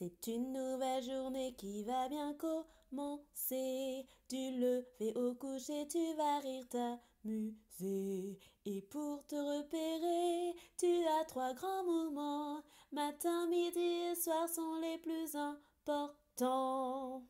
C'est une nouvelle journée qui va bien commencer. Du lever au coucher, tu vas rire t'amuser. Et pour te repérer, tu as trois grands moments. Matin, midi et soir sont les plus importants.